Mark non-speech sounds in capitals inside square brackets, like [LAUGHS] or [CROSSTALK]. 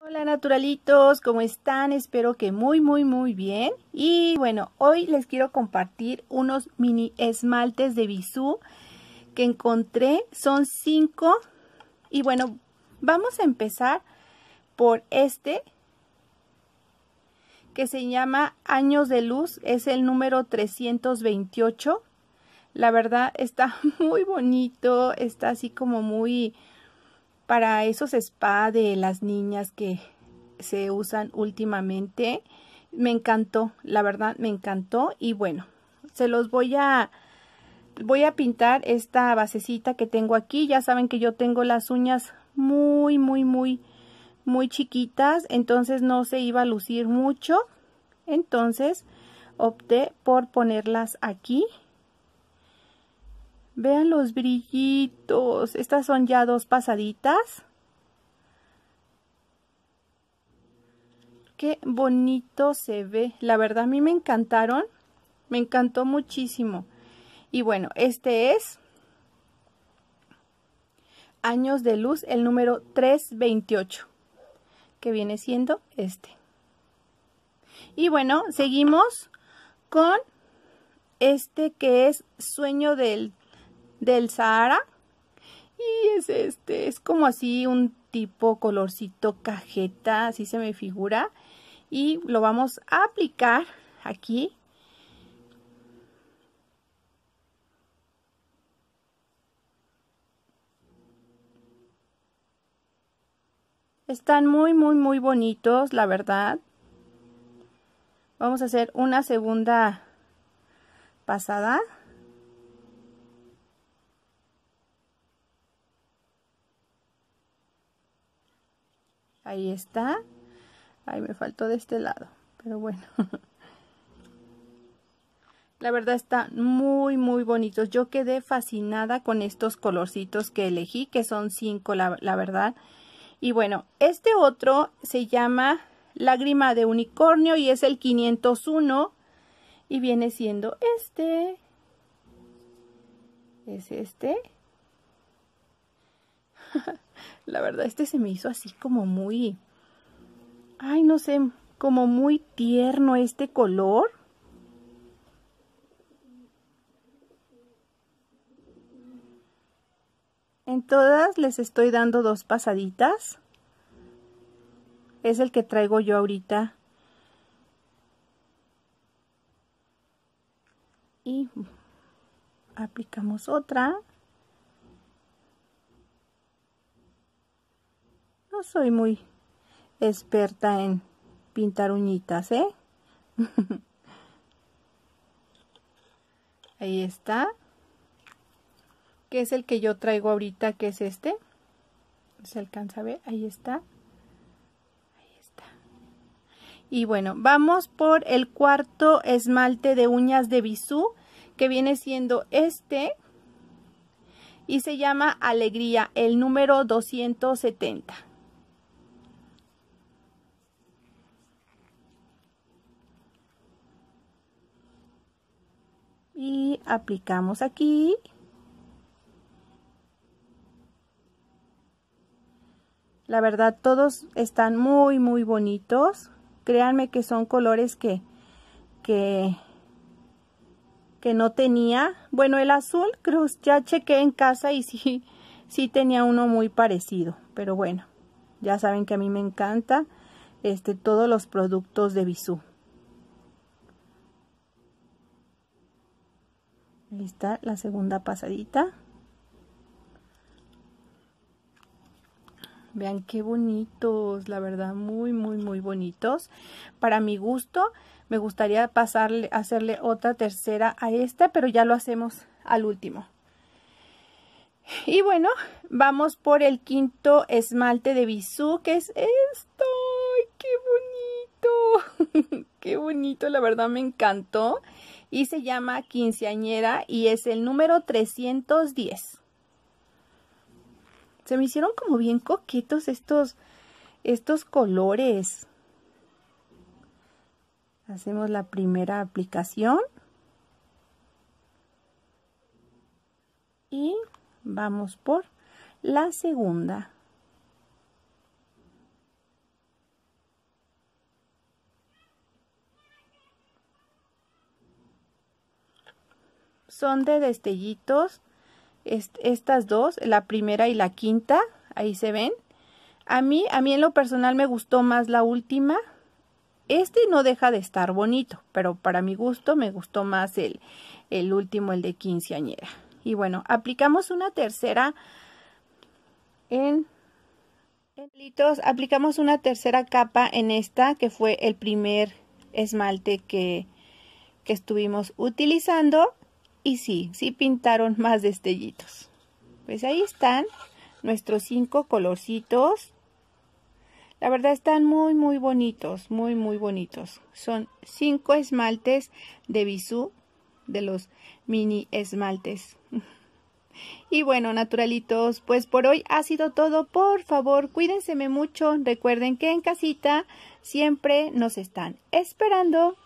Hola naturalitos, ¿cómo están? Espero que muy muy muy bien. Y bueno, hoy les quiero compartir unos mini esmaltes de bisú que encontré. Son cinco. Y bueno, vamos a empezar por este que se llama Años de Luz. Es el número 328. La verdad está [LAUGHS] muy bonito, está así como muy para esos spa de las niñas que se usan últimamente. Me encantó, la verdad me encantó y bueno, se los voy a voy a pintar esta basecita que tengo aquí. Ya saben que yo tengo las uñas muy muy muy muy chiquitas, entonces no se iba a lucir mucho. Entonces opté por ponerlas aquí Vean los brillitos. Estas son ya dos pasaditas. Qué bonito se ve. La verdad a mí me encantaron. Me encantó muchísimo. Y bueno, este es Años de Luz, el número 328, que viene siendo este. Y bueno, seguimos con este que es Sueño del del Sahara. Y es este, es como así un tipo colorcito cajeta, así se me figura. Y lo vamos a aplicar aquí. Están muy, muy, muy bonitos, la verdad. Vamos a hacer una segunda pasada. Ahí está. ahí me faltó de este lado, pero bueno. [LAUGHS] La verdad están muy, muy bonitos. Yo quedé fascinada con estos colorcitos que elegí, que son cinco, la, la verdad. Y bueno, este otro se llama Lágrima de Unicornio y es el 501 y viene siendo este. Es este. [LAUGHS] La verdad, este se me hizo así como muy... Ay, no sé, como muy tierno este color. En todas les estoy dando dos pasaditas. Es el que traigo yo ahorita. Y aplicamos otra. soy muy experta en pintar uñitas, ¿eh? [LAUGHS] Ahí está. Que es el que yo traigo ahorita, que es este. Se alcanza a ver, ahí está. Ahí está. Y bueno, vamos por el cuarto esmalte de uñas de bisú, que viene siendo este. Y se llama Alegría, el número 270. y aplicamos aquí la verdad todos están muy muy bonitos créanme que son colores que que que no tenía bueno el azul cruz, ya chequé en casa y [LAUGHS] sí sí tenía uno muy parecido pero bueno ya saben que a mí me encanta este todos los productos de bisú Ahí está la segunda pasadita. Vean qué bonitos, la verdad, muy, muy, muy bonitos. Para mi gusto, me gustaría pasarle, hacerle otra tercera a esta, pero ya lo hacemos al último. Y bueno, vamos por el quinto esmalte de Bisú, que es esto. qué bonito! [LAUGHS] ¡Qué bonito! La verdad me encantó y se llama quinceañera y es el número 310. Se me hicieron como bien coquitos estos, estos colores. Hacemos la primera aplicación. Y vamos por la segunda. son de destellitos, estas dos, la primera y la quinta, ahí se ven. A mí, a mí en lo personal me gustó más la última. Este no deja de estar bonito, pero para mi gusto me gustó más el, último, el de quinceañera. Y bueno, aplicamos una tercera en, aplicamos una tercera capa en esta que fue el primer esmalte que estuvimos utilizando y sí, sí pintaron más destellitos. Pues ahí están nuestros cinco colorcitos. La verdad están muy, muy bonitos, muy, muy bonitos. Son cinco esmaltes de bisú, de los mini esmaltes. [LAUGHS] Y bueno, naturalitos, pues por hoy ha sido todo. Por favor, cuídense mucho. Recuerden que en casita siempre nos están esperando.